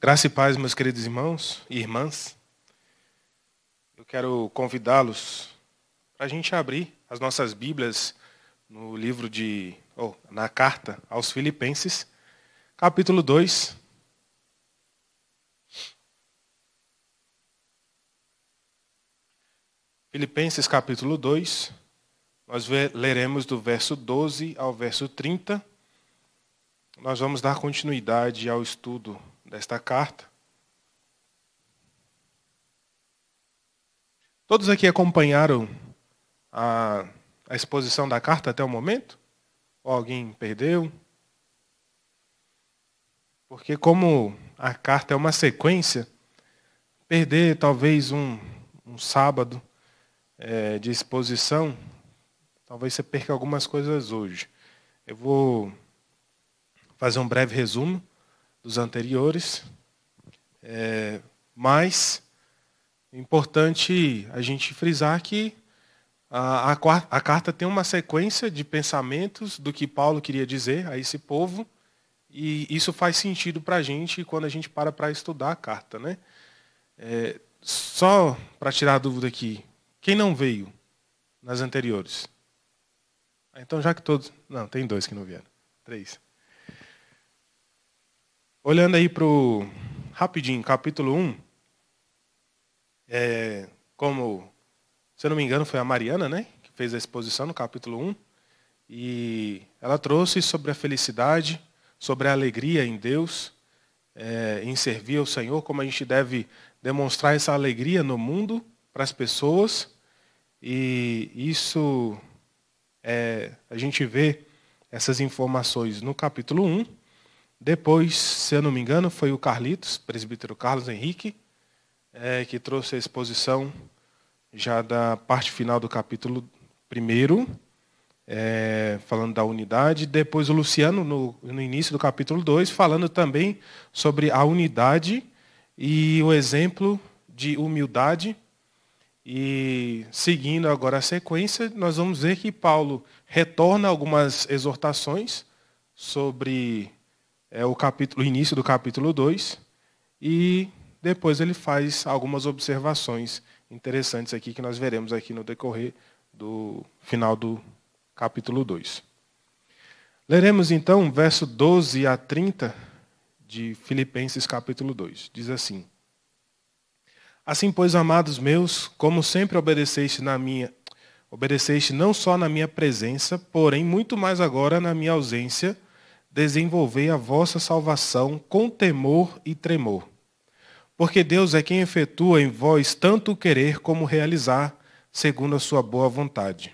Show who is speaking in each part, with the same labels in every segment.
Speaker 1: Graça e paz, meus queridos irmãos e irmãs. Eu quero convidá-los para a gente abrir as nossas Bíblias no livro de. ou oh, na carta aos Filipenses, capítulo 2. Filipenses capítulo 2, nós leremos do verso 12 ao verso 30. Nós vamos dar continuidade ao estudo desta carta. Todos aqui acompanharam a, a, exposição da carta até o momento? Ou alguém perdeu? Porque, como a carta é uma sequência, perder talvez um, um sábado é, de exposição, talvez você perca algumas coisas hoje. Eu vou fazer um breve resumo dos anteriores. É, mas é importante a gente frisar que a, a, a, carta tem uma sequência de pensamentos do que Paulo queria dizer a esse povo, e isso faz sentido para a gente quando a gente para para estudar a carta. Né? É, só para tirar a dúvida aqui, quem não veio nas anteriores? Ah, então, já que todos. Não, tem dois que não vieram. Três. Olhando aí para o. Rapidinho, capítulo 1. É, como, se eu não me engano, foi a Mariana, né? Que fez a exposição no capítulo 1. E ela trouxe sobre a felicidade, sobre a alegria em Deus, é, em servir ao Senhor, como a gente deve demonstrar essa alegria no mundo, para as pessoas. E isso é, a gente vê essas informações no capítulo 1 depois, se eu não me engano, foi o Carlitos, presbítero Carlos Henrique, é, que trouxe a exposição já da parte final do capítulo 1, é, falando da unidade. Depois, o Luciano, no, no início do capítulo 2, falando também sobre a unidade e o exemplo de humildade. E seguindo agora a sequência, nós vamos ver que Paulo retorna algumas exortações sobre é o, capítulo, o início do capítulo 2, e depois ele faz algumas observações interessantes aqui que nós veremos aqui no decorrer do final do capítulo 2. Leremos então verso 12 a 30 de Filipenses capítulo 2. Diz assim: Assim, pois, amados meus, como sempre obedeceste na minha obedeceste não só na minha presença, porém muito mais agora na minha ausência, desenvolvei a vossa salvação com temor e tremor. Porque Deus é quem efetua em vós tanto o querer como realizar, segundo a sua boa vontade.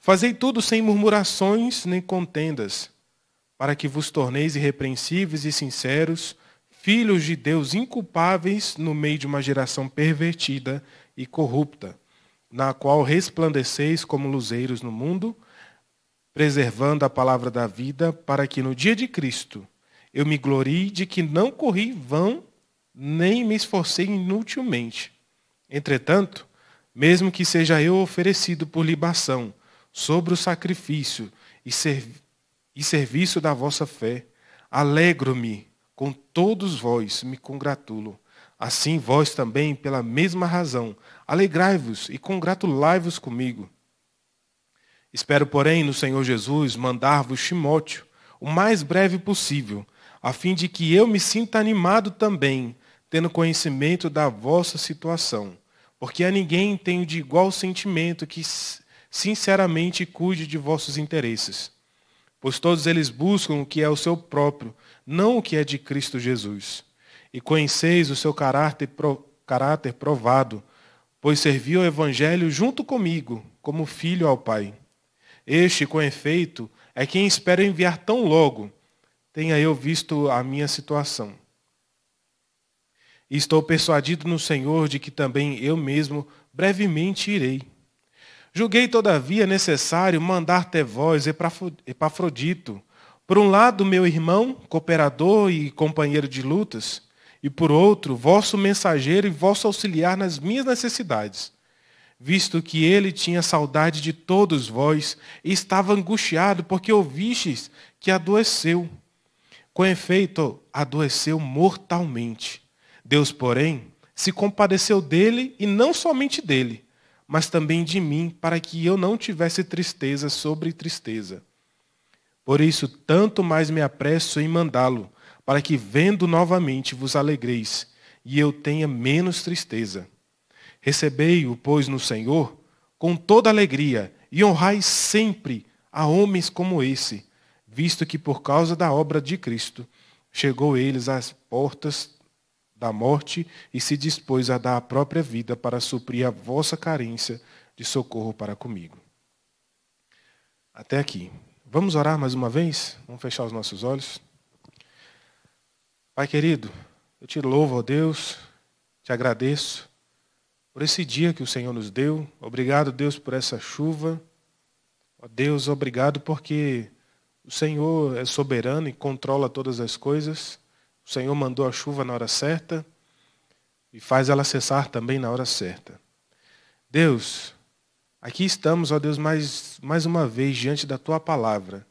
Speaker 1: Fazei tudo sem murmurações nem contendas, para que vos torneis irrepreensíveis e sinceros, filhos de Deus inculpáveis no meio de uma geração pervertida e corrupta, na qual resplandeceis como luzeiros no mundo, preservando a palavra da vida, para que no dia de Cristo eu me glorie de que não corri vão, nem me esforcei inutilmente. Entretanto, mesmo que seja eu oferecido por libação sobre o sacrifício e, servi e serviço da vossa fé, alegro-me com todos vós, me congratulo. Assim vós também, pela mesma razão, alegrai-vos e congratulai-vos comigo. Espero, porém, no Senhor Jesus mandar-vos Timóteo o mais breve possível, a fim de que eu me sinta animado também, tendo conhecimento da vossa situação. Porque a ninguém tenho de igual sentimento que sinceramente cuide de vossos interesses. Pois todos eles buscam o que é o seu próprio, não o que é de Cristo Jesus. E conheceis o seu caráter, pro, caráter provado, pois serviu o Evangelho junto comigo, como filho ao Pai. Este, com efeito, é quem espera enviar tão logo tenha eu visto a minha situação. E estou persuadido no Senhor de que também eu mesmo brevemente irei. Julguei, todavia, necessário mandar ter vós Epafrodito, por um lado meu irmão, cooperador e companheiro de lutas, e por outro, vosso mensageiro e vosso auxiliar nas minhas necessidades visto que ele tinha saudade de todos vós e estava angustiado, porque ouvistes que adoeceu. Com efeito, adoeceu mortalmente. Deus, porém, se compadeceu dele e não somente dele, mas também de mim, para que eu não tivesse tristeza sobre tristeza. Por isso, tanto mais me apresso em mandá-lo, para que, vendo novamente, vos alegreis, e eu tenha menos tristeza. Recebei-o, pois, no Senhor com toda alegria e honrai sempre a homens como esse, visto que por causa da obra de Cristo chegou eles às portas da morte e se dispôs a dar a própria vida para suprir a vossa carência de socorro para comigo. Até aqui. Vamos orar mais uma vez? Vamos fechar os nossos olhos? Pai querido, eu te louvo, ó Deus, te agradeço por esse dia que o Senhor nos deu. Obrigado, Deus, por essa chuva. Ó Deus, obrigado porque o Senhor é soberano e controla todas as coisas. O Senhor mandou a chuva na hora certa e faz ela cessar também na hora certa. Deus, aqui estamos, ó Deus, mais, mais uma vez diante da tua palavra.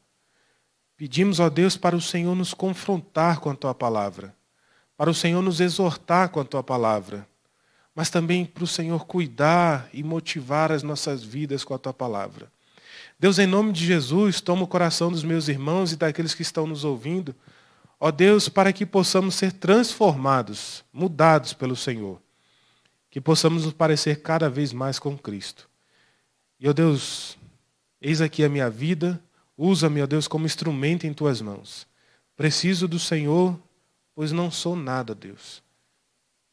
Speaker 1: Pedimos, ó Deus, para o Senhor nos confrontar com a tua palavra, para o Senhor nos exortar com a tua palavra mas também para o Senhor cuidar e motivar as nossas vidas com a tua palavra. Deus, em nome de Jesus, toma o coração dos meus irmãos e daqueles que estão nos ouvindo, ó Deus, para que possamos ser transformados, mudados pelo Senhor, que possamos nos parecer cada vez mais com Cristo. E, ó Deus, eis aqui a minha vida, usa-me, ó Deus, como instrumento em tuas mãos. Preciso do Senhor, pois não sou nada, Deus.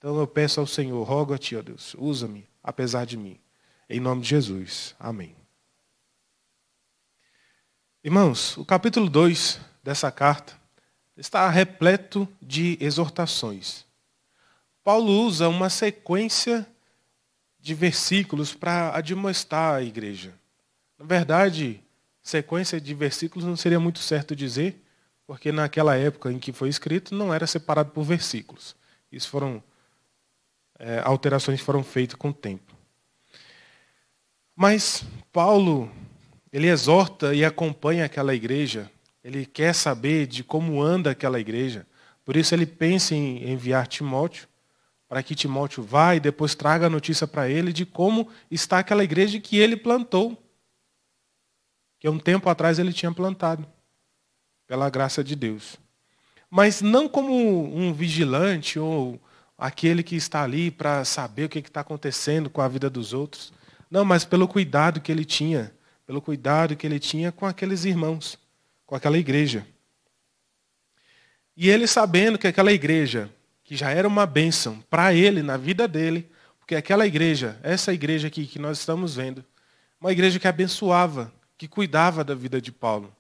Speaker 1: Então eu peço ao Senhor, rogo a Ti, ó Deus, usa-me, apesar de mim. Em nome de Jesus. Amém. Irmãos, o capítulo 2 dessa carta está repleto de exortações. Paulo usa uma sequência de versículos para admoestar a igreja. Na verdade, sequência de versículos não seria muito certo dizer, porque naquela época em que foi escrito não era separado por versículos. Isso foram é, alterações foram feitas com o tempo. Mas Paulo, ele exorta e acompanha aquela igreja, ele quer saber de como anda aquela igreja. Por isso ele pensa em enviar Timóteo, para que Timóteo vá e depois traga a notícia para ele de como está aquela igreja que ele plantou. Que um tempo atrás ele tinha plantado, pela graça de Deus. Mas não como um vigilante ou aquele que está ali para saber o que está acontecendo com a vida dos outros. Não, mas pelo cuidado que ele tinha, pelo cuidado que ele tinha com aqueles irmãos, com aquela igreja. E ele sabendo que aquela igreja, que já era uma bênção para ele, na vida dele, porque aquela igreja, essa igreja aqui que nós estamos vendo, uma igreja que abençoava, que cuidava da vida de Paulo,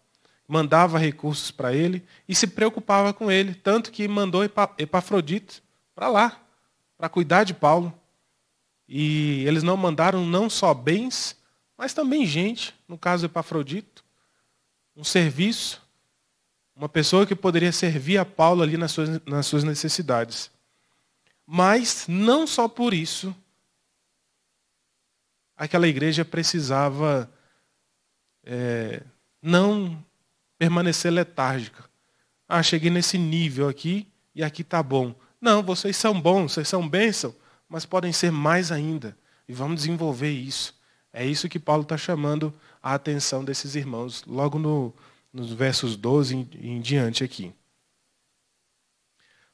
Speaker 1: mandava recursos para ele e se preocupava com ele, tanto que mandou Epafrodito para lá, para cuidar de Paulo. E eles não mandaram não só bens, mas também gente, no caso Epafrodito, um serviço, uma pessoa que poderia servir a Paulo ali nas suas, nas suas necessidades. Mas não só por isso, aquela igreja precisava é, não permanecer letárgica. Ah, cheguei nesse nível aqui e aqui está bom. Não, vocês são bons, vocês são bênção, mas podem ser mais ainda. E vamos desenvolver isso. É isso que Paulo está chamando a atenção desses irmãos, logo no, nos versos 12 em, em diante aqui.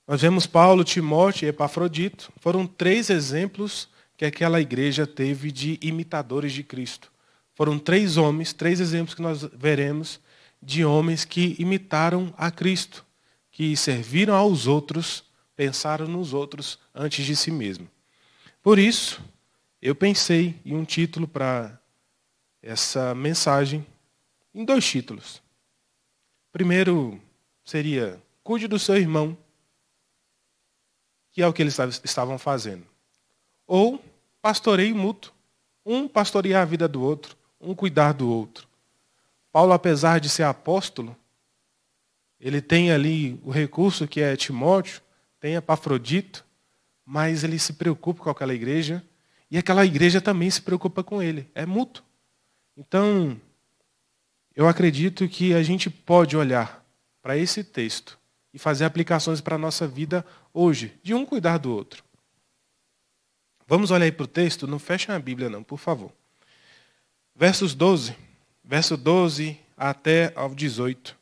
Speaker 1: Nós vemos Paulo, Timóteo e Epafrodito. Foram três exemplos que aquela igreja teve de imitadores de Cristo. Foram três homens, três exemplos que nós veremos de homens que imitaram a Cristo, que serviram aos outros pensaram nos outros antes de si mesmo. Por isso, eu pensei em um título para essa mensagem, em dois títulos. Primeiro seria Cuide do seu irmão, que é o que eles estavam fazendo. Ou pastoreio mútuo. Um pastorear a vida do outro, um cuidar do outro. Paulo, apesar de ser apóstolo, ele tem ali o recurso que é Timóteo, tem Epafrodito, mas ele se preocupa com aquela igreja e aquela igreja também se preocupa com ele. É mútuo. Então, eu acredito que a gente pode olhar para esse texto e fazer aplicações para a nossa vida hoje, de um cuidar do outro. Vamos olhar aí para o texto, não fechem a Bíblia não, por favor. Versos 12, verso 12 até ao 18.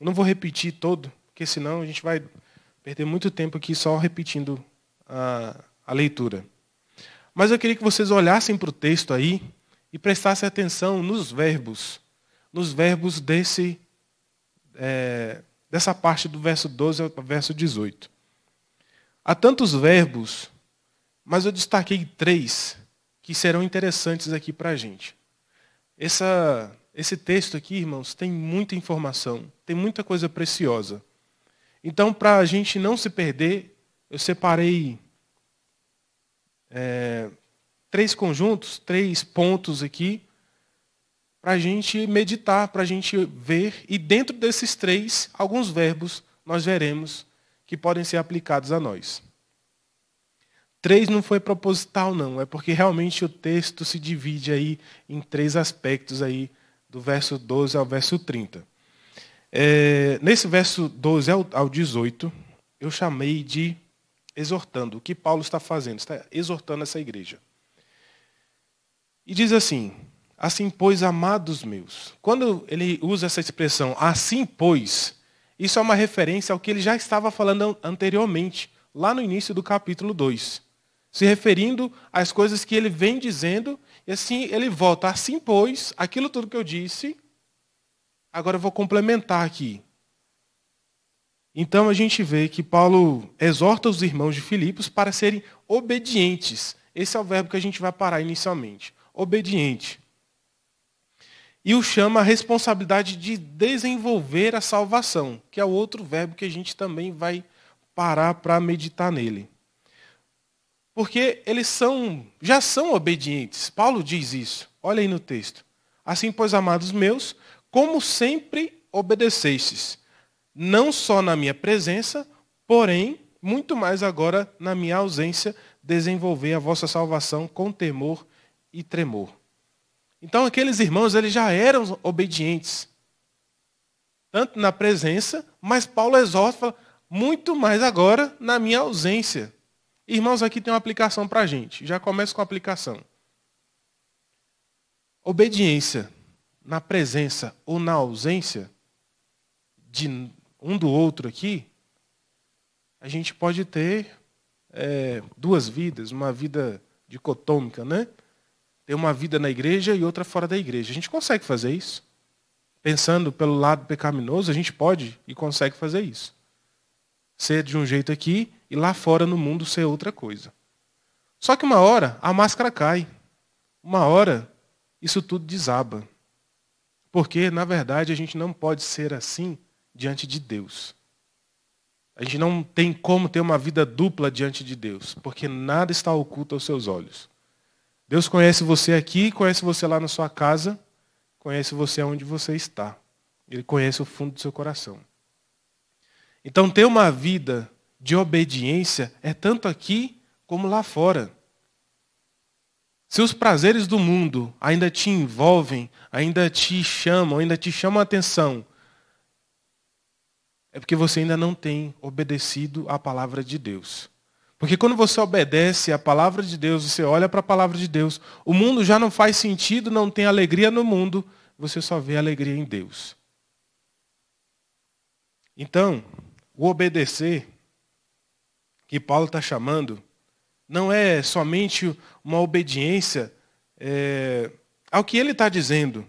Speaker 1: Eu não vou repetir todo, porque senão a gente vai perder muito tempo aqui só repetindo a, a leitura. Mas eu queria que vocês olhassem para o texto aí e prestassem atenção nos verbos, nos verbos desse, é, dessa parte do verso 12 ao verso 18. Há tantos verbos, mas eu destaquei três que serão interessantes aqui para a gente. Essa, esse texto aqui, irmãos, tem muita informação, tem muita coisa preciosa. Então, para a gente não se perder, eu separei é, três conjuntos, três pontos aqui, para a gente meditar, para a gente ver. E dentro desses três, alguns verbos nós veremos que podem ser aplicados a nós. Três não foi proposital, não. É porque realmente o texto se divide aí em três aspectos aí, do verso 12 ao verso 30. É, nesse verso 12 ao 18, eu chamei de exortando. O que Paulo está fazendo? Está exortando essa igreja. E diz assim: Assim, pois, amados meus. Quando ele usa essa expressão, assim, pois, isso é uma referência ao que ele já estava falando anteriormente, lá no início do capítulo 2. Se referindo às coisas que ele vem dizendo, e assim ele volta, assim, pois, aquilo tudo que eu disse, Agora eu vou complementar aqui. Então a gente vê que Paulo exorta os irmãos de Filipos para serem obedientes. Esse é o verbo que a gente vai parar inicialmente. Obediente. E o chama a responsabilidade de desenvolver a salvação, que é outro verbo que a gente também vai parar para meditar nele. Porque eles são, já são obedientes. Paulo diz isso. Olha aí no texto. Assim, pois, amados meus, como sempre obedecestes, não só na minha presença, porém, muito mais agora na minha ausência, desenvolver a vossa salvação com temor e tremor. Então aqueles irmãos, eles já eram obedientes, tanto na presença, mas Paulo exorta, fala, muito mais agora na minha ausência. Irmãos, aqui tem uma aplicação para a gente. Já começa com a aplicação. Obediência na presença ou na ausência de um do outro aqui, a gente pode ter é, duas vidas, uma vida dicotômica, né? Ter uma vida na igreja e outra fora da igreja. A gente consegue fazer isso. Pensando pelo lado pecaminoso, a gente pode e consegue fazer isso. Ser de um jeito aqui e lá fora no mundo ser outra coisa. Só que uma hora a máscara cai. Uma hora isso tudo desaba. Porque, na verdade, a gente não pode ser assim diante de Deus. A gente não tem como ter uma vida dupla diante de Deus, porque nada está oculto aos seus olhos. Deus conhece você aqui, conhece você lá na sua casa, conhece você onde você está. Ele conhece o fundo do seu coração. Então, ter uma vida de obediência é tanto aqui como lá fora. Se os prazeres do mundo ainda te envolvem, ainda te chamam, ainda te chamam a atenção, é porque você ainda não tem obedecido à palavra de Deus. Porque quando você obedece à palavra de Deus, você olha para a palavra de Deus, o mundo já não faz sentido, não tem alegria no mundo, você só vê alegria em Deus. Então, o obedecer, que Paulo está chamando, não é somente uma obediência é, ao que ele está dizendo,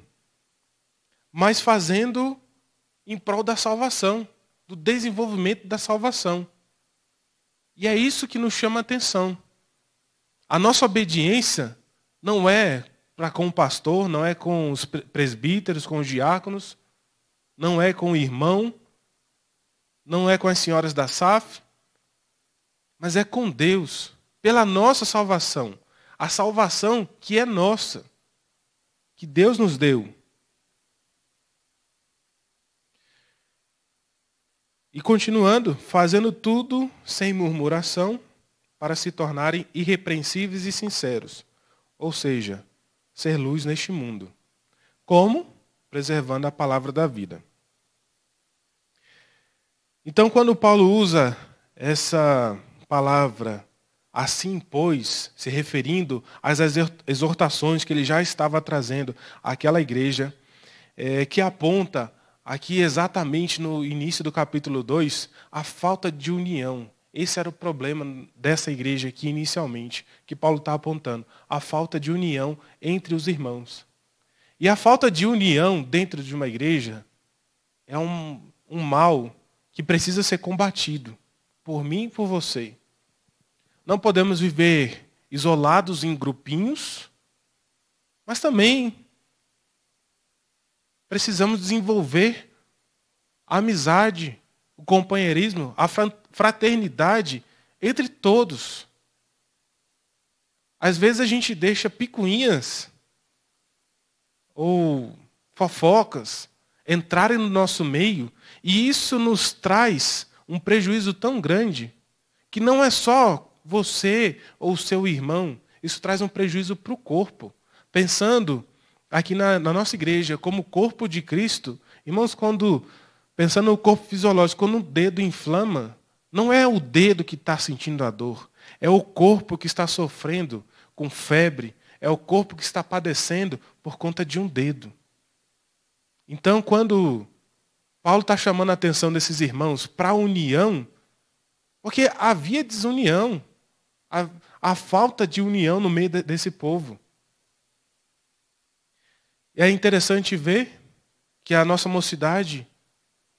Speaker 1: mas fazendo em prol da salvação, do desenvolvimento da salvação. E é isso que nos chama a atenção. A nossa obediência não é para com o pastor, não é com os presbíteros, com os diáconos, não é com o irmão, não é com as senhoras da SAF, mas é com Deus pela nossa salvação, a salvação que é nossa, que Deus nos deu. E continuando, fazendo tudo sem murmuração, para se tornarem irrepreensíveis e sinceros, ou seja, ser luz neste mundo. Como? Preservando a palavra da vida. Então, quando Paulo usa essa palavra Assim, pois, se referindo às exortações que ele já estava trazendo àquela igreja, é, que aponta aqui exatamente no início do capítulo 2 a falta de união. Esse era o problema dessa igreja aqui inicialmente, que Paulo está apontando, a falta de união entre os irmãos. E a falta de união dentro de uma igreja é um, um mal que precisa ser combatido por mim e por você. Não podemos viver isolados em grupinhos, mas também precisamos desenvolver a amizade, o companheirismo, a fraternidade entre todos. Às vezes a gente deixa picuinhas ou fofocas entrarem no nosso meio e isso nos traz um prejuízo tão grande que não é só você ou seu irmão, isso traz um prejuízo para o corpo. Pensando aqui na, na, nossa igreja como corpo de Cristo, irmãos, quando pensando no corpo fisiológico, quando um dedo inflama, não é o dedo que está sentindo a dor, é o corpo que está sofrendo com febre, é o corpo que está padecendo por conta de um dedo. Então, quando Paulo está chamando a atenção desses irmãos para a união, porque havia desunião, a, a falta de união no meio de, desse povo. E é interessante ver que a nossa mocidade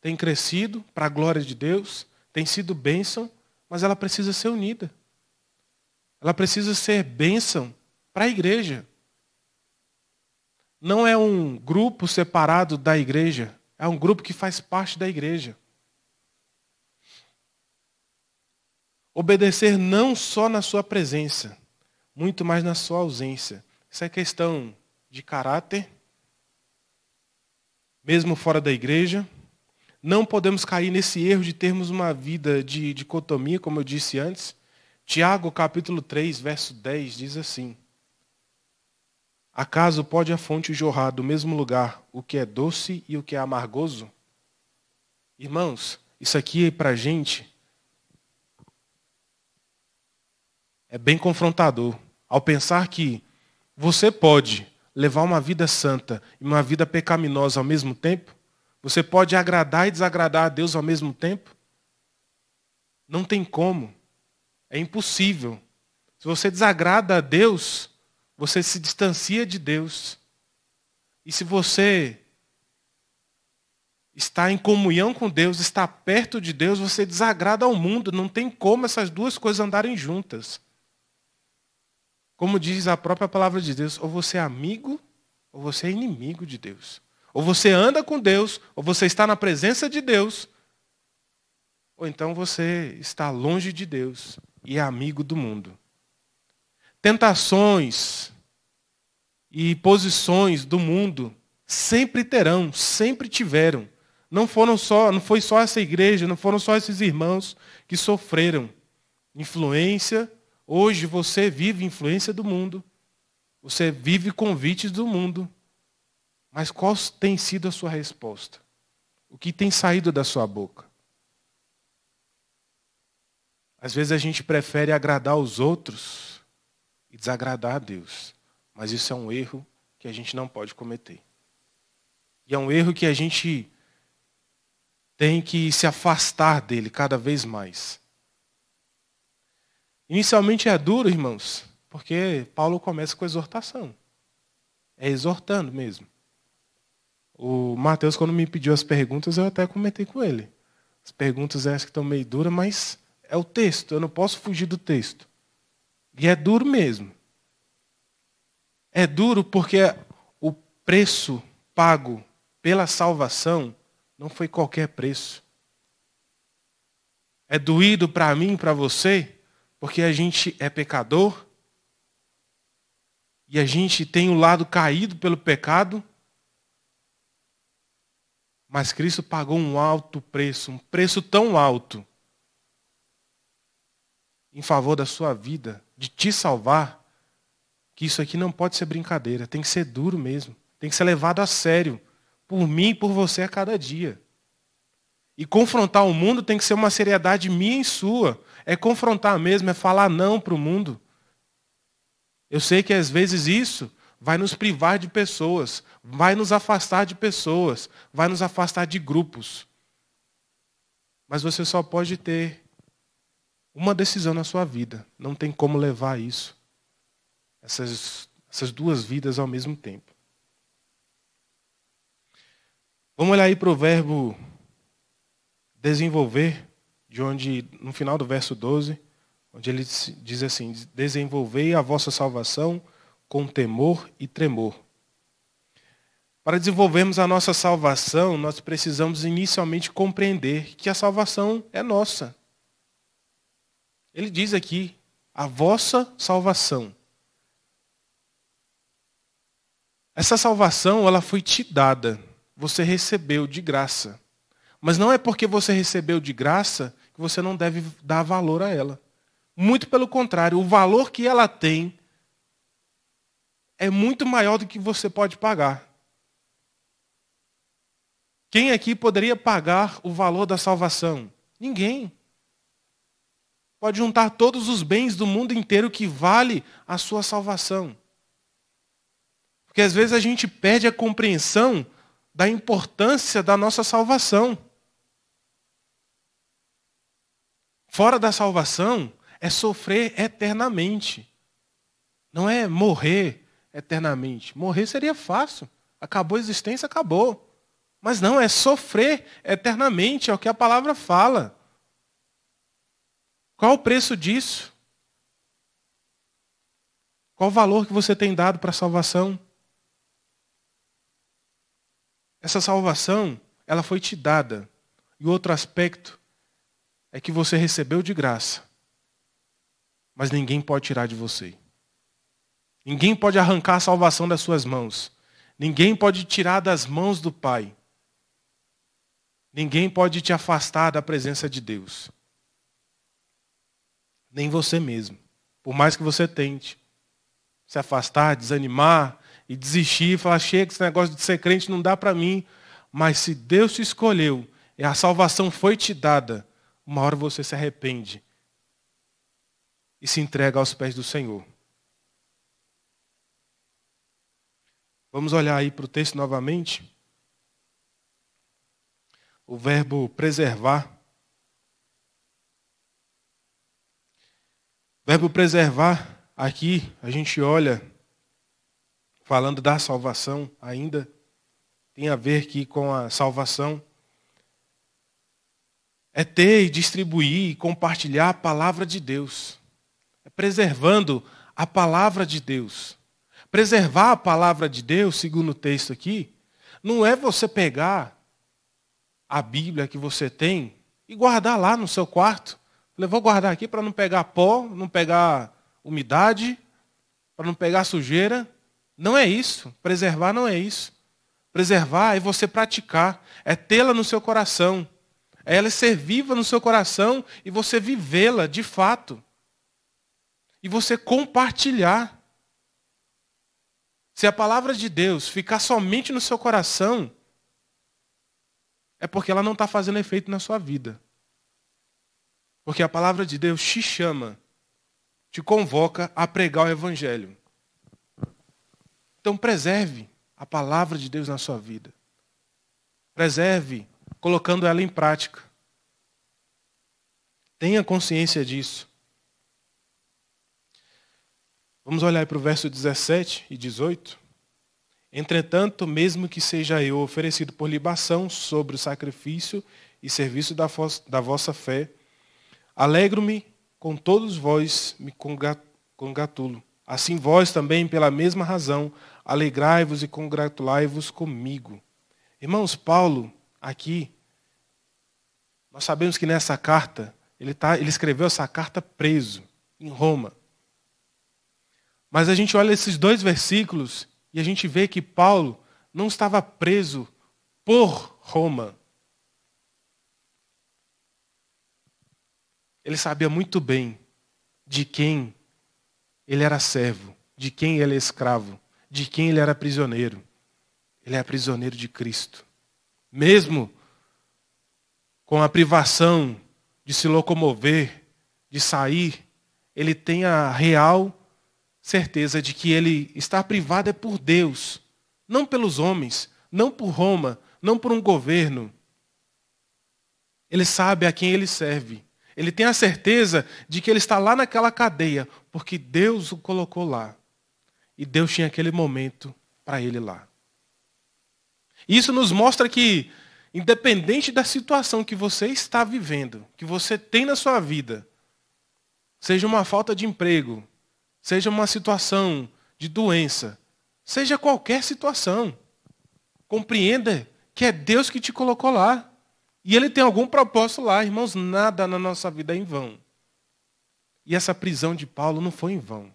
Speaker 1: tem crescido para a glória de Deus, tem sido bênção, mas ela precisa ser unida. Ela precisa ser bênção para a igreja. Não é um grupo separado da igreja, é um grupo que faz parte da igreja. Obedecer não só na sua presença, muito mais na sua ausência. Isso é questão de caráter, mesmo fora da igreja. Não podemos cair nesse erro de termos uma vida de dicotomia, como eu disse antes. Tiago, capítulo 3, verso 10, diz assim: Acaso pode a fonte jorrar do mesmo lugar o que é doce e o que é amargoso? Irmãos, isso aqui é para a gente é bem confrontador ao pensar que você pode levar uma vida santa e uma vida pecaminosa ao mesmo tempo? Você pode agradar e desagradar a Deus ao mesmo tempo? Não tem como. É impossível. Se você desagrada a Deus, você se distancia de Deus. E se você está em comunhão com Deus, está perto de Deus, você desagrada ao mundo. Não tem como essas duas coisas andarem juntas. Como diz a própria palavra de Deus, ou você é amigo ou você é inimigo de Deus. Ou você anda com Deus, ou você está na presença de Deus, ou então você está longe de Deus e é amigo do mundo. Tentações e posições do mundo sempre terão, sempre tiveram. Não foram só, não foi só essa igreja, não foram só esses irmãos que sofreram influência Hoje você vive influência do mundo. Você vive convites do mundo. Mas qual tem sido a sua resposta? O que tem saído da sua boca? Às vezes a gente prefere agradar os outros e desagradar a Deus. Mas isso é um erro que a gente não pode cometer. E é um erro que a gente tem que se afastar dele cada vez mais. Inicialmente é duro, irmãos, porque Paulo começa com exortação. É exortando mesmo. O Mateus, quando me pediu as perguntas, eu até comentei com ele. As perguntas essas que estão meio duras, mas é o texto, eu não posso fugir do texto. E é duro mesmo. É duro porque o preço pago pela salvação não foi qualquer preço. É doído para mim, para você, porque a gente é pecador e a gente tem o lado caído pelo pecado. Mas Cristo pagou um alto preço, um preço tão alto, em favor da sua vida, de te salvar, que isso aqui não pode ser brincadeira, tem que ser duro mesmo, tem que ser levado a sério, por mim e por você a cada dia. E confrontar o mundo tem que ser uma seriedade minha e sua. É confrontar mesmo, é falar não para o mundo. Eu sei que às vezes isso vai nos privar de pessoas, vai nos afastar de pessoas, vai nos afastar de grupos. Mas você só pode ter uma decisão na sua vida. Não tem como levar isso. Essas, essas duas vidas ao mesmo tempo. Vamos olhar aí verbo desenvolver, de onde, no final do verso 12, onde ele diz assim: Desenvolvei a vossa salvação com temor e tremor. Para desenvolvermos a nossa salvação, nós precisamos inicialmente compreender que a salvação é nossa. Ele diz aqui: a vossa salvação. Essa salvação, ela foi te dada. Você recebeu de graça. Mas não é porque você recebeu de graça que você não deve dar valor a ela. Muito pelo contrário, o valor que ela tem é muito maior do que você pode pagar. Quem aqui poderia pagar o valor da salvação? Ninguém. Pode juntar todos os bens do mundo inteiro que vale a sua salvação. Porque às vezes a gente perde a compreensão da importância da nossa salvação. fora da salvação é sofrer eternamente. Não é morrer eternamente. Morrer seria fácil. Acabou a existência, acabou. Mas não, é sofrer eternamente, é o que a palavra fala. Qual o preço disso? Qual o valor que você tem dado para a salvação? Essa salvação, ela foi te dada. E outro aspecto é que você recebeu de graça, mas ninguém pode tirar de você. Ninguém pode arrancar a salvação das suas mãos. Ninguém pode tirar das mãos do Pai. Ninguém pode te afastar da presença de Deus. Nem você mesmo. Por mais que você tente se afastar, desanimar e desistir, falar: chega, esse negócio de ser crente não dá para mim. Mas se Deus te escolheu e a salvação foi te dada, uma hora você se arrepende e se entrega aos pés do Senhor. Vamos olhar aí para o texto novamente. O verbo preservar. O verbo preservar, aqui a gente olha, falando da salvação ainda, tem a ver aqui com a salvação é ter e distribuir e compartilhar a palavra de Deus. É preservando a palavra de Deus. Preservar a palavra de Deus, segundo o texto aqui, não é você pegar a Bíblia que você tem e guardar lá no seu quarto. Eu vou guardar aqui para não pegar pó, não pegar umidade, para não pegar sujeira. Não é isso. Preservar não é isso. Preservar é você praticar, é tê-la no seu coração, é ela ser viva no seu coração e você vivê-la de fato. E você compartilhar. Se a palavra de Deus ficar somente no seu coração, é porque ela não está fazendo efeito na sua vida. Porque a palavra de Deus te chama, te convoca a pregar o Evangelho. Então preserve a palavra de Deus na sua vida. Preserve colocando ela em prática. Tenha consciência disso. Vamos olhar para o verso 17 e 18. Entretanto, mesmo que seja eu oferecido por libação sobre o sacrifício e serviço da, vossa fé, alegro-me com todos vós, me congratulo. Assim vós também, pela mesma razão, alegrai-vos e congratulai-vos comigo. Irmãos, Paulo aqui, nós sabemos que nessa carta, ele, tá, ele escreveu essa carta preso, em Roma. Mas a gente olha esses dois versículos e a gente vê que Paulo não estava preso por Roma. Ele sabia muito bem de quem ele era servo, de quem ele é escravo, de quem ele era prisioneiro. Ele é prisioneiro de Cristo mesmo com a privação de se locomover, de sair, ele tem a real certeza de que ele está privado é por Deus, não pelos homens, não por Roma, não por um governo. Ele sabe a quem ele serve. Ele tem a certeza de que ele está lá naquela cadeia, porque Deus o colocou lá. E Deus tinha aquele momento para ele lá. Isso nos mostra que, independente da situação que você está vivendo, que você tem na sua vida, seja uma falta de emprego, seja uma situação de doença, seja qualquer situação, compreenda que é Deus que te colocou lá. E ele tem algum propósito lá, irmãos, nada na nossa vida é em vão. E essa prisão de Paulo não foi em vão.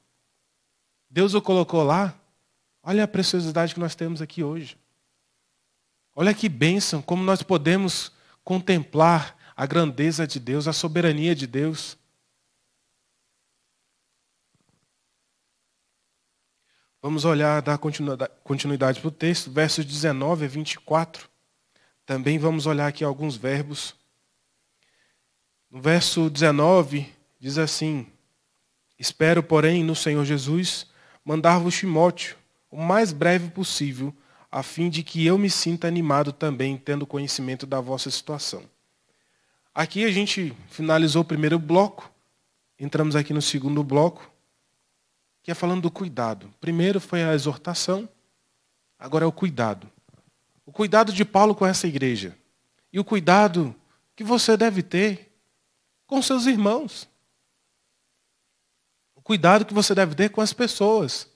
Speaker 1: Deus o colocou lá. Olha a preciosidade que nós temos aqui hoje. Olha que bênção, como nós podemos contemplar a grandeza de Deus, a soberania de Deus. Vamos olhar, dar continuidade para o texto, versos 19 a 24. Também vamos olhar aqui alguns verbos. No verso 19, diz assim: Espero, porém, no Senhor Jesus, mandar-vos Timóteo, o mais breve possível, a fim de que eu me sinta animado também, tendo conhecimento da vossa situação. Aqui a gente finalizou o primeiro bloco, entramos aqui no segundo bloco, que é falando do cuidado. Primeiro foi a exortação, agora é o cuidado. O cuidado de Paulo com essa igreja. E o cuidado que você deve ter com seus irmãos. O cuidado que você deve ter com as pessoas.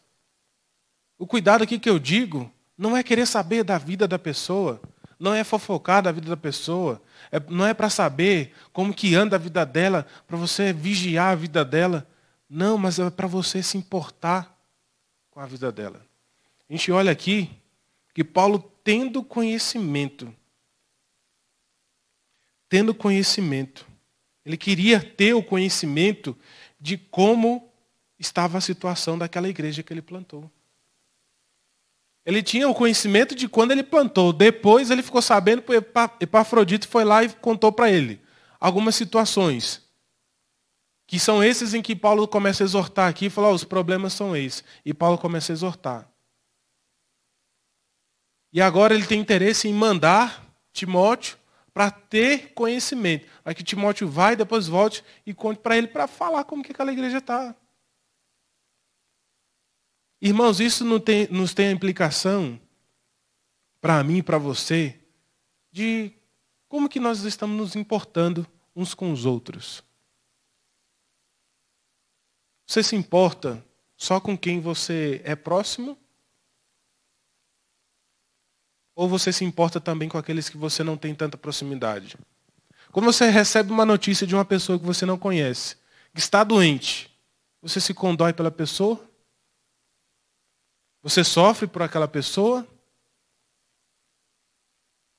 Speaker 1: O cuidado aqui que eu digo não é querer saber da vida da pessoa, não é fofocar da vida da pessoa, é, não é para saber como que anda a vida dela, para você vigiar a vida dela. Não, mas é para você se importar com a vida dela. A gente olha aqui que Paulo, tendo conhecimento, tendo conhecimento, ele queria ter o conhecimento de como estava a situação daquela igreja que ele plantou. Ele tinha o conhecimento de quando ele plantou. Depois ele ficou sabendo que Epafrodito foi lá e contou para ele algumas situações. Que são esses em que Paulo começa a exortar aqui e falar, oh, os problemas são esses. E Paulo começa a exortar. E agora ele tem interesse em mandar Timóteo para ter conhecimento. Aí que Timóteo vai, depois volte e conte para ele para falar como que aquela igreja está. Irmãos, isso não tem, nos tem a implicação, para mim e para você, de como que nós estamos nos importando uns com os outros. Você se importa só com quem você é próximo? Ou você se importa também com aqueles que você não tem tanta proximidade? Quando você recebe uma notícia de uma pessoa que você não conhece, que está doente, você se condói pela pessoa? Você sofre por aquela pessoa?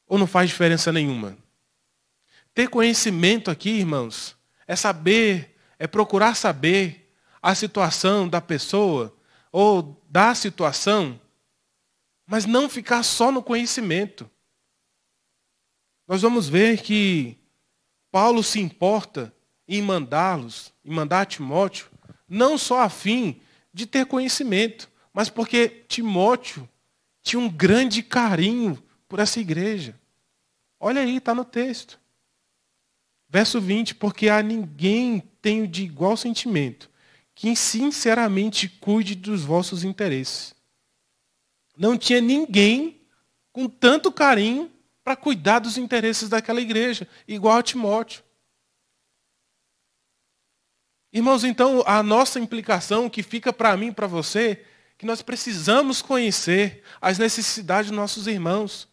Speaker 1: Ou não faz diferença nenhuma? Ter conhecimento aqui, irmãos, é saber, é procurar saber a situação da pessoa ou da situação, mas não ficar só no conhecimento. Nós vamos ver que Paulo se importa em mandá-los, em mandar Timóteo, não só a fim de ter conhecimento, mas porque Timóteo tinha um grande carinho por essa igreja. Olha aí, está no texto. Verso 20: Porque a ninguém tenho de igual sentimento que sinceramente cuide dos vossos interesses. Não tinha ninguém com tanto carinho para cuidar dos interesses daquela igreja, igual a Timóteo. Irmãos, então a nossa implicação que fica para mim e para você que nós precisamos conhecer as necessidades dos nossos irmãos.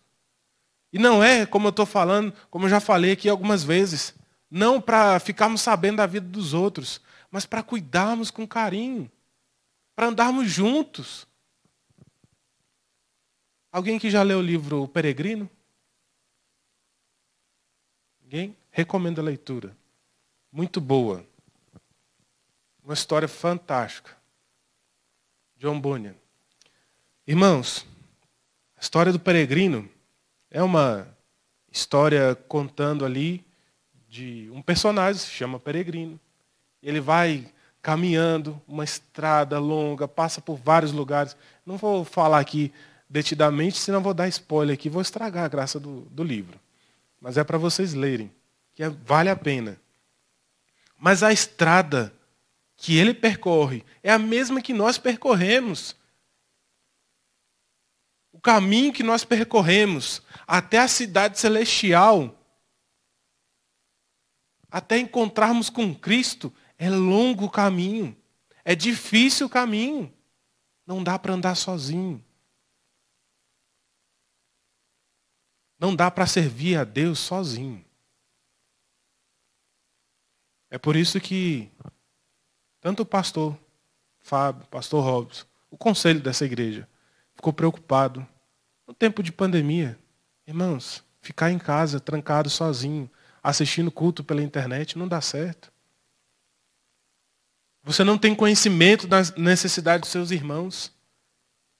Speaker 1: E não é, como eu estou falando, como eu já falei aqui algumas vezes, não para ficarmos sabendo da vida dos outros, mas para cuidarmos com carinho, para andarmos juntos. Alguém que já leu o livro O Peregrino? Ninguém? Recomendo a leitura. Muito boa. Uma história fantástica. John Bunyan. Irmãos, a história do peregrino é uma história contando ali de um personagem, se chama Peregrino. Ele vai caminhando uma estrada longa, passa por vários lugares. Não vou falar aqui detidamente, senão vou dar spoiler aqui, vou estragar a graça do, do livro. Mas é para vocês lerem, que é, vale a pena. Mas a estrada que ele percorre é a mesma que nós percorremos. O caminho que nós percorremos até a cidade celestial, até encontrarmos com Cristo, é longo o caminho, é difícil o caminho, não dá para andar sozinho. Não dá para servir a Deus sozinho. É por isso que tanto o pastor Fábio, pastor Robson, o conselho dessa igreja ficou preocupado. No tempo de pandemia, irmãos, ficar em casa, trancado sozinho, assistindo culto pela internet, não dá certo. Você não tem conhecimento das necessidades dos seus irmãos.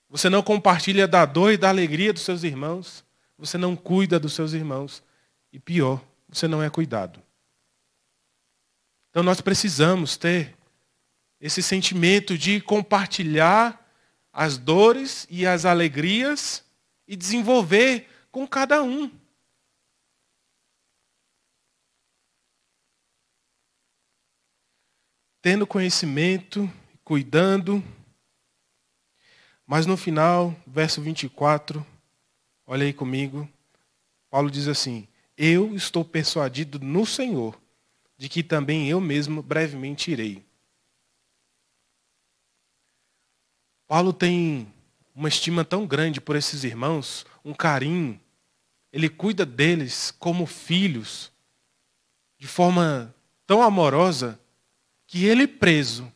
Speaker 1: Você não compartilha da dor e da alegria dos seus irmãos. Você não cuida dos seus irmãos. E pior, você não é cuidado. Então nós precisamos ter esse sentimento de compartilhar as dores e as alegrias e desenvolver com cada um. Tendo conhecimento, cuidando, mas no final, verso 24, olha aí comigo, Paulo diz assim: Eu estou persuadido no Senhor de que também eu mesmo brevemente irei. Paulo tem uma estima tão grande por esses irmãos, um carinho. Ele cuida deles como filhos, de forma tão amorosa, que ele é preso,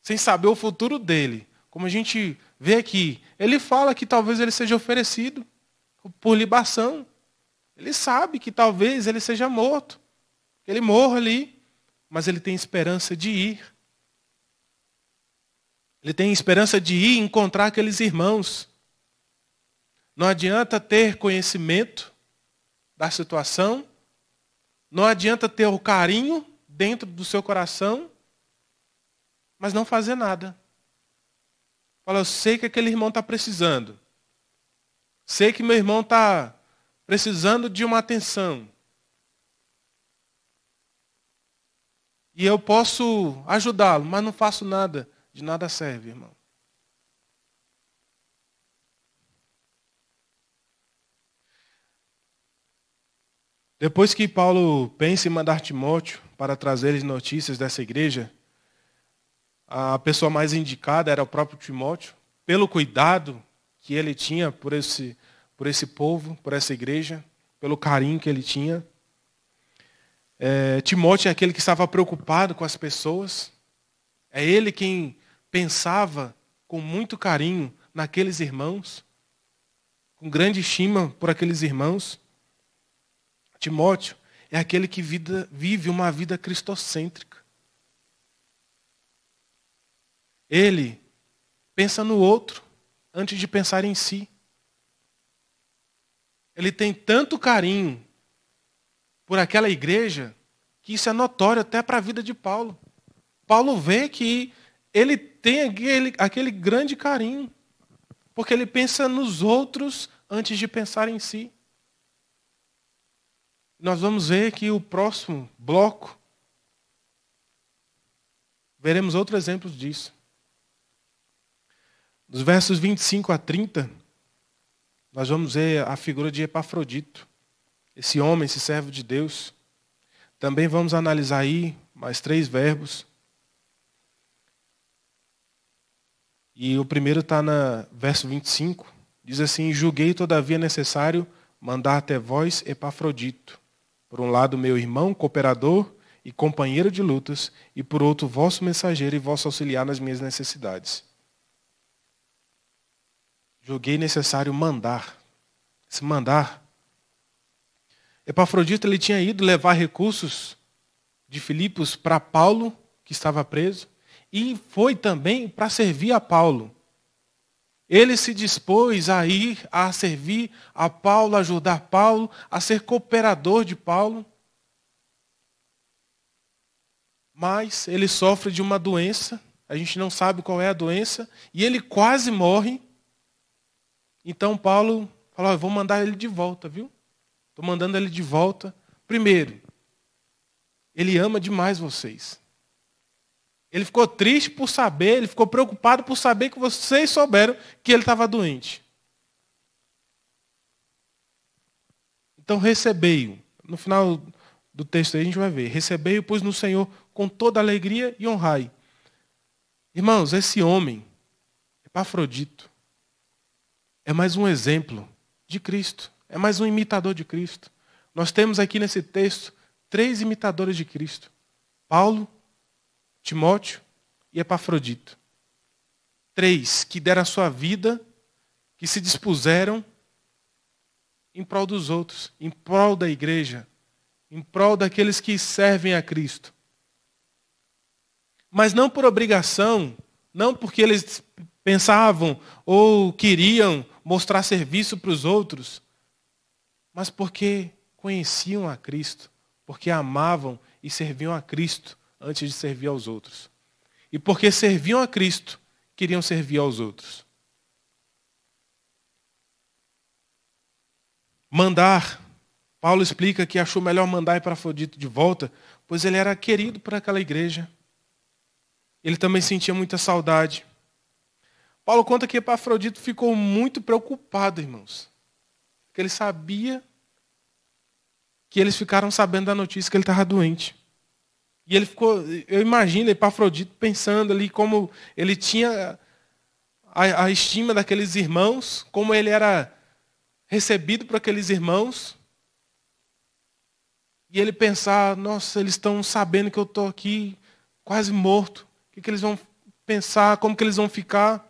Speaker 1: sem saber o futuro dele, como a gente vê aqui, ele fala que talvez ele seja oferecido por libação. Ele sabe que talvez ele seja morto, que ele morra ali, mas ele tem esperança de ir ele tem esperança de ir encontrar aqueles irmãos. Não adianta ter conhecimento da situação, não adianta ter o carinho dentro do seu coração, mas não fazer nada. Fala, eu sei que aquele irmão está precisando. Sei que meu irmão está precisando de uma atenção. E eu posso ajudá-lo, mas não faço nada. De nada serve, irmão. Depois que Paulo pensa em mandar Timóteo para trazer-lhes notícias dessa igreja, a pessoa mais indicada era o próprio Timóteo, pelo cuidado que ele tinha por esse, por esse povo, por essa igreja, pelo carinho que ele tinha. É, Timóteo é aquele que estava preocupado com as pessoas, é ele quem pensava com muito carinho naqueles irmãos, com grande estima por aqueles irmãos. Timóteo é aquele que vida, vive uma vida cristocêntrica. Ele pensa no outro antes de pensar em si. Ele tem tanto carinho por aquela igreja que isso é notório até para a vida de Paulo. Paulo vê que ele tem aquele, aquele grande carinho, porque ele pensa nos outros antes de pensar em si. Nós vamos ver que o próximo bloco, veremos outros exemplos disso. nos versos 25 a 30, nós vamos ver a figura de Epafrodito, esse homem, esse servo de Deus. Também vamos analisar aí mais três verbos E o primeiro está no verso 25. Diz assim: Julguei, todavia, necessário mandar até vós Epafrodito. Por um lado, meu irmão, cooperador e companheiro de lutas, e por outro, vosso mensageiro e vosso auxiliar nas minhas necessidades. Julguei necessário mandar. Se mandar. Epafrodito ele tinha ido levar recursos de Filipos para Paulo, que estava preso e foi também para servir a Paulo. Ele se dispôs a ir a servir a Paulo, ajudar Paulo, a ser cooperador de Paulo. Mas ele sofre de uma doença, a gente não sabe qual é a doença, e ele quase morre. Então Paulo falou: vou mandar ele de volta, viu? Estou mandando ele de volta. Primeiro, ele ama demais vocês. Ele ficou triste por saber, ele ficou preocupado por saber que vocês souberam que ele estava doente. Então recebei-o. No final do texto aí a gente vai ver. Recebei-o, pois, no Senhor com toda alegria e honrai. Irmãos, esse homem, Epafrodito, é mais um exemplo de Cristo. É mais um imitador de Cristo. Nós temos aqui nesse texto três imitadores de Cristo: Paulo, Timóteo e Epafrodito. Três que deram a sua vida, que se dispuseram em prol dos outros, em prol da igreja, em prol daqueles que servem a Cristo. Mas não por obrigação, não porque eles pensavam ou queriam mostrar serviço para os outros, mas porque conheciam a Cristo, porque amavam e serviam a Cristo antes de servir aos outros. E porque serviam a Cristo, queriam servir aos outros. Mandar, Paulo explica que achou melhor mandar Epafrodito de volta, pois ele era querido por aquela igreja. Ele também sentia muita saudade. Paulo conta que Epafrodito ficou muito preocupado, irmãos. Porque ele sabia que eles ficaram sabendo da notícia que ele estava doente. E ele ficou, eu imagino, Epafrodito pensando ali como ele tinha a, a estima daqueles irmãos, como ele era recebido por aqueles irmãos. E ele pensar, nossa, eles estão sabendo que eu estou aqui quase morto. O que, que eles vão pensar? Como que eles vão ficar?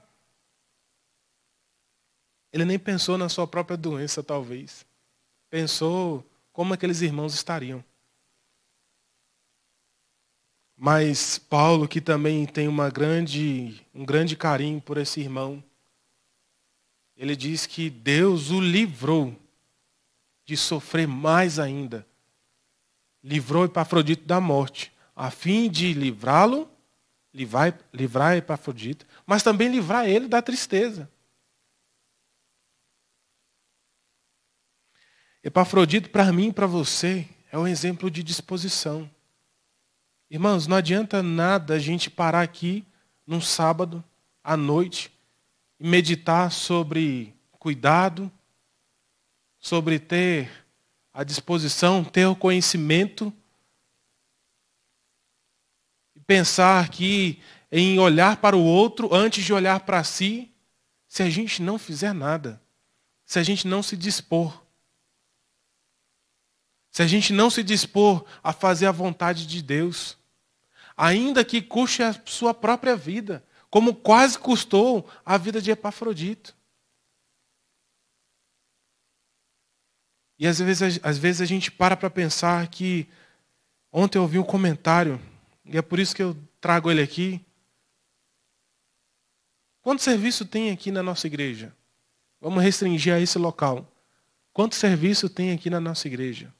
Speaker 1: Ele nem pensou na sua própria doença, talvez. Pensou como aqueles irmãos estariam. Mas Paulo, que também tem uma grande, um grande carinho por esse irmão, ele diz que Deus o livrou de sofrer mais ainda. Livrou Epafrodito da morte, a fim de livrá-lo, livrar, livrar Epafrodito, mas também livrar ele da tristeza. Epafrodito, para mim e para você, é um exemplo de disposição. Irmãos, não adianta nada a gente parar aqui num sábado à noite e meditar sobre cuidado, sobre ter a disposição, ter o conhecimento e pensar que em olhar para o outro antes de olhar para si, se a gente não fizer nada, se a gente não se dispor se a gente não se dispor a fazer a vontade de Deus, ainda que custe a sua própria vida, como quase custou a vida de Epafrodito. E às vezes, às vezes a gente para para pensar que. Ontem eu ouvi um comentário, e é por isso que eu trago ele aqui. Quanto serviço tem aqui na nossa igreja? Vamos restringir a esse local. Quanto serviço tem aqui na nossa igreja?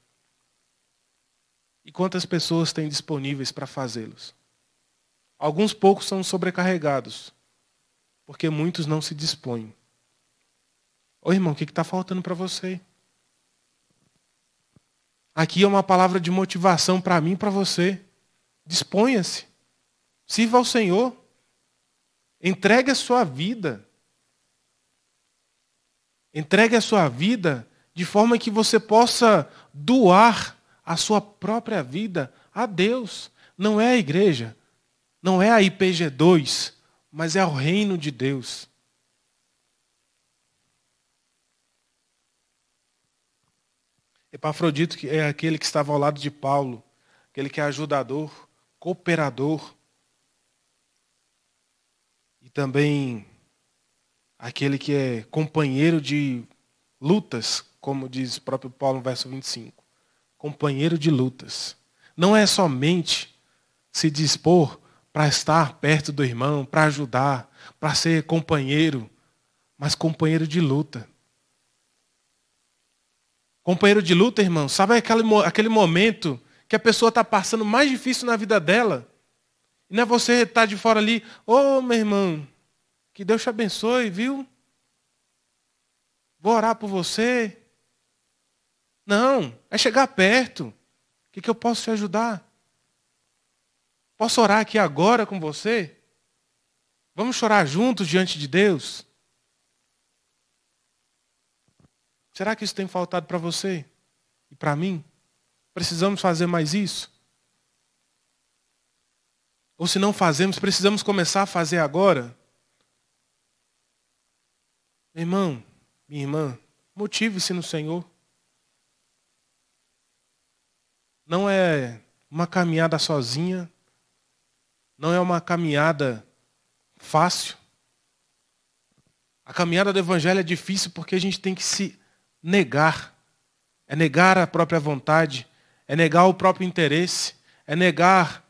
Speaker 1: E quantas pessoas têm disponíveis para fazê-los? Alguns poucos são sobrecarregados, porque muitos não se dispõem. Ô irmão, o que está faltando para você? Aqui é uma palavra de motivação para mim e para você. Disponha-se. Sirva ao Senhor. Entregue a sua vida. Entregue a sua vida de forma que você possa doar a sua própria vida a Deus. Não é a igreja, não é a IPG2, mas é o reino de Deus. Epafrodito é aquele que estava ao lado de Paulo, aquele que é ajudador, cooperador, e também aquele que é companheiro de lutas, como diz o próprio Paulo no verso 25 companheiro de lutas. Não é somente se dispor para estar perto do irmão, para ajudar, para ser companheiro, mas companheiro de luta. Companheiro de luta, irmão, sabe aquele, aquele momento que a pessoa está passando mais difícil na vida dela? E não é você estar tá de fora ali, ô oh, meu irmão, que Deus te abençoe, viu? Vou orar por você, não, é chegar perto. O que, que eu posso te ajudar? Posso orar aqui agora com você? Vamos chorar juntos diante de Deus? Será que isso tem faltado para você e para mim? Precisamos fazer mais isso? Ou se não fazemos, precisamos começar a fazer agora? Meu irmão, minha irmã, motive-se no Senhor. não é uma caminhada sozinha, não é uma caminhada fácil. A caminhada do Evangelho é difícil porque a gente tem que se negar. É negar a própria vontade, é negar o próprio interesse, é negar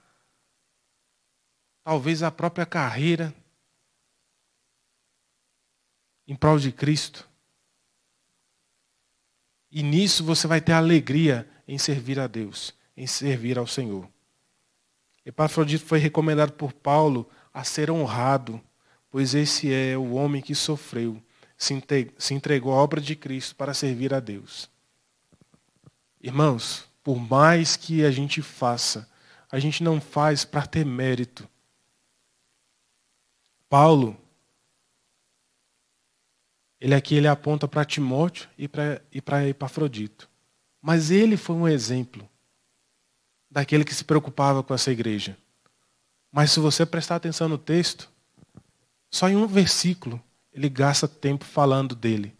Speaker 1: talvez a própria carreira em prol de Cristo. E nisso você vai ter alegria em servir a Deus, em servir ao Senhor. Epafrodito foi recomendado por Paulo a ser honrado, pois esse é o homem que sofreu, se entregou à obra de Cristo para servir a Deus. Irmãos, por mais que a gente faça, a gente não faz para ter mérito. Paulo, ele aqui ele aponta para Timóteo e para e Epafrodito. Mas ele foi um exemplo daquele que se preocupava com essa igreja. Mas se você prestar atenção no texto, só em um versículo ele gasta tempo falando dele.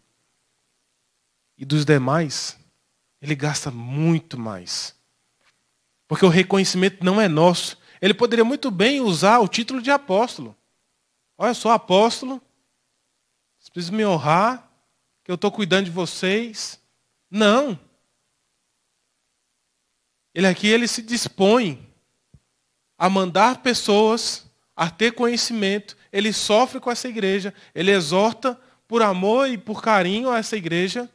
Speaker 1: E dos demais, ele gasta muito mais. Porque o reconhecimento não é nosso. Ele poderia muito bem usar o título de apóstolo. Olha, eu sou apóstolo, vocês precisam me honrar, que eu estou cuidando de vocês. Não. Ele aqui ele se dispõe a mandar pessoas a ter conhecimento, ele sofre com essa igreja, ele exorta por amor e por carinho a essa igreja,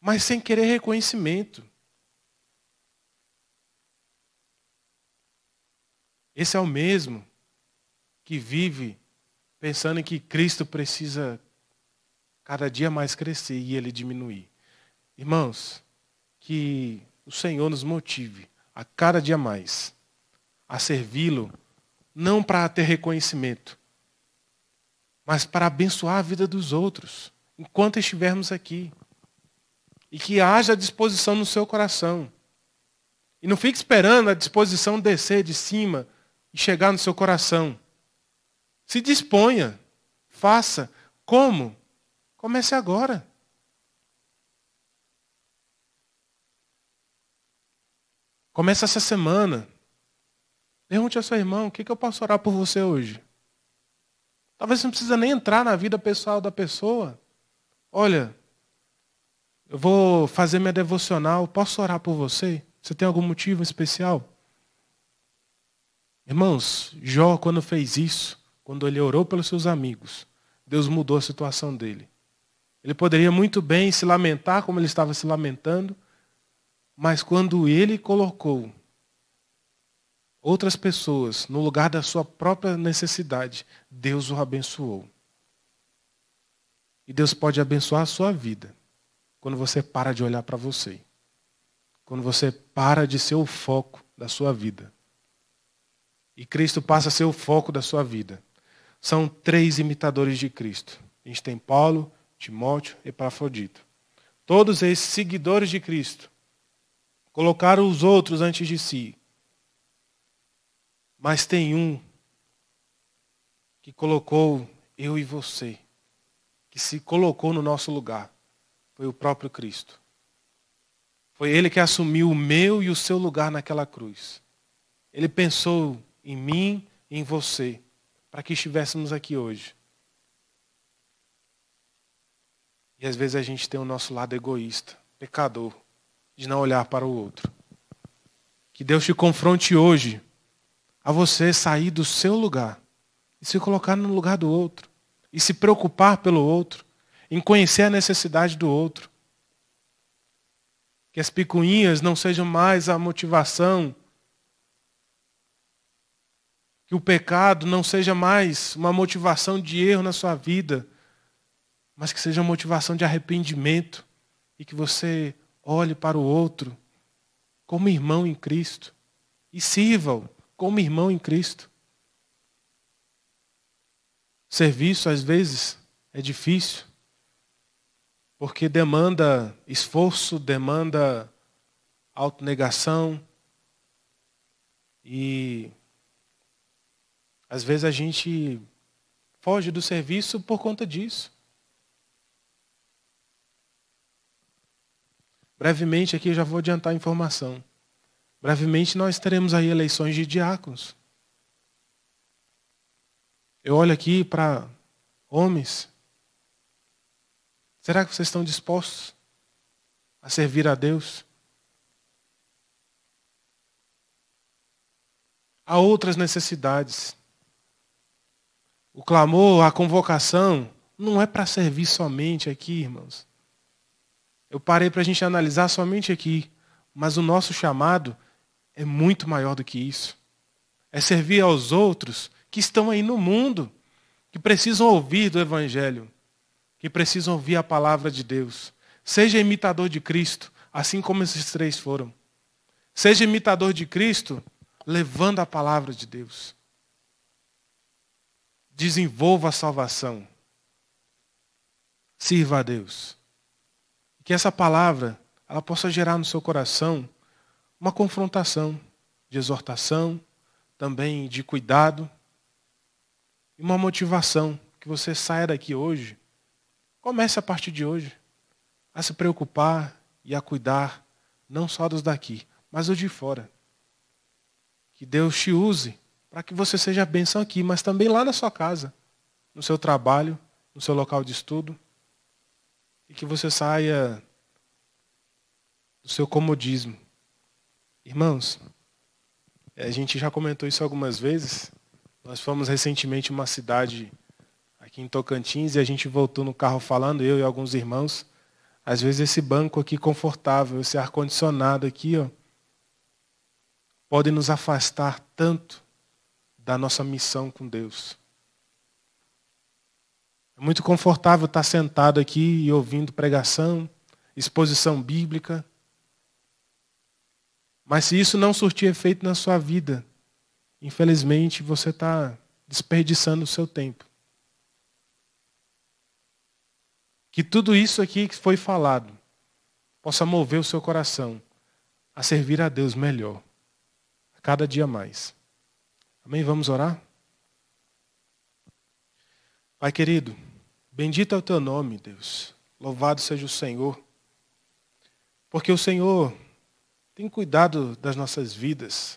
Speaker 1: mas sem querer reconhecimento. Esse é o mesmo que vive pensando que Cristo precisa cada dia mais crescer e ele diminuir. Irmãos, que o Senhor nos motive a cada dia mais a servi-lo, não para ter reconhecimento, mas para abençoar a vida dos outros, enquanto estivermos aqui. E que haja disposição no seu coração. E não fique esperando a disposição descer de cima e chegar no seu coração. Se disponha, faça. Como? Comece agora. Começa essa semana. Pergunte ao seu irmão, o que, eu posso orar por você hoje? Talvez você não precisa nem entrar na vida pessoal da pessoa. Olha, eu vou fazer minha devocional, posso orar por você? Você tem algum motivo especial? Irmãos, Jó, quando fez isso, quando ele orou pelos seus amigos, Deus mudou a situação dele. Ele poderia muito bem se lamentar como ele estava se lamentando, mas quando ele colocou outras pessoas no lugar da sua própria necessidade, Deus o abençoou. E Deus pode abençoar a sua vida quando você para de olhar para você. Quando você para de ser o foco da sua vida. E Cristo passa a ser o foco da sua vida. São três imitadores de Cristo. A gente tem Paulo, Timóteo e Epafrodito. Todos esses seguidores de Cristo colocar os outros antes de si. Mas tem um que colocou eu e você, que se colocou no nosso lugar. Foi o próprio Cristo. Foi ele que assumiu o meu e o seu lugar naquela cruz. Ele pensou em mim e em você, para que estivéssemos aqui hoje. E às vezes a gente tem o nosso lado egoísta, pecador de não olhar para o outro. Que Deus te confronte hoje a você sair do seu lugar e se colocar no lugar do outro e se preocupar pelo outro, em conhecer a necessidade do outro. Que as picuinhas não sejam mais a motivação, que o pecado não seja mais uma motivação de erro na sua vida, mas que seja uma motivação de arrependimento e que você Olhe para o outro como irmão em Cristo e sirva-o como irmão em Cristo. Serviço às vezes é difícil, porque demanda esforço, demanda autonegação e às vezes a gente foge do serviço por conta disso. Brevemente aqui já vou adiantar a informação. Brevemente nós teremos aí eleições de diáconos. Eu olho aqui para homens. Será que vocês estão dispostos a servir a Deus? Há outras necessidades. O clamor, a convocação, não é para servir somente aqui, irmãos. Eu parei para a gente analisar somente aqui, mas o nosso chamado é muito maior do que isso. É servir aos outros que estão aí no mundo, que precisam ouvir do Evangelho, que precisam ouvir a palavra de Deus. Seja imitador de Cristo, assim como esses três foram. Seja imitador de Cristo, levando a palavra de Deus. Desenvolva a salvação. Sirva a Deus que essa palavra ela possa gerar no seu coração uma confrontação, de exortação, também de cuidado, e uma motivação que você saia daqui hoje, comece a partir de hoje a se preocupar e a cuidar não só dos daqui, mas os de fora. Que Deus te use para que você seja bênção aqui, mas também lá na sua casa, no seu trabalho, no seu local de estudo e que você saia do seu comodismo. Irmãos, eh, a gente já comentou isso algumas vezes. Nós fomos recentemente uma cidade aqui em Tocantins e a gente voltou no carro falando, eu e alguns irmãos. Às vezes esse banco aqui confortável, esse ar-condicionado aqui, ó, pode nos afastar tanto da nossa missão com Deus. É muito confortável estar sentado aqui e ouvindo pregação, exposição bíblica. Mas se isso não surtir efeito na sua vida, infelizmente você está desperdiçando o seu tempo. Que tudo isso aqui que foi falado possa mover o seu coração a servir a Deus melhor, a cada dia mais. Amém? Vamos orar? Pai querido. Bendito é o teu nome, Deus. Louvado seja o Senhor. Porque o Senhor tem cuidado das nossas vidas.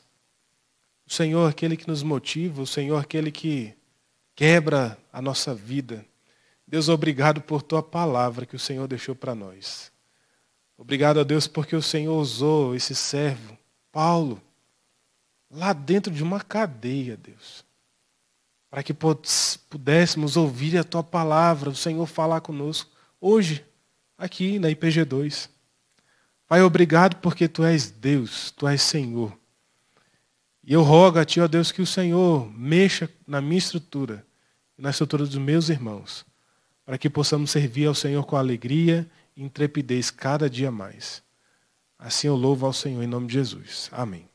Speaker 1: O Senhor é aquele que nos motiva, o Senhor é aquele que quebra a nossa vida. Deus, obrigado por tua palavra que o Senhor deixou para nós. Obrigado a Deus porque o Senhor usou esse servo, Paulo, lá dentro de uma cadeia, Deus para que pudéssemos ouvir a tua palavra, o Senhor falar conosco hoje, aqui na IPG2. Pai, obrigado porque tu és Deus, tu és Senhor. E eu rogo a ti, ó Deus, que o Senhor mexa na minha estrutura e na estrutura dos meus irmãos, para que possamos servir ao Senhor com alegria e intrepidez cada dia mais. Assim eu louvo ao Senhor em nome de Jesus. Amém.